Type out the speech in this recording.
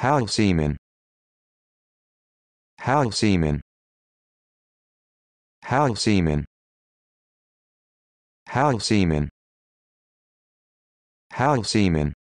Hal Seaman. Hal Seaman. Hal Seaman. Hal Seaman. Hal Seaman.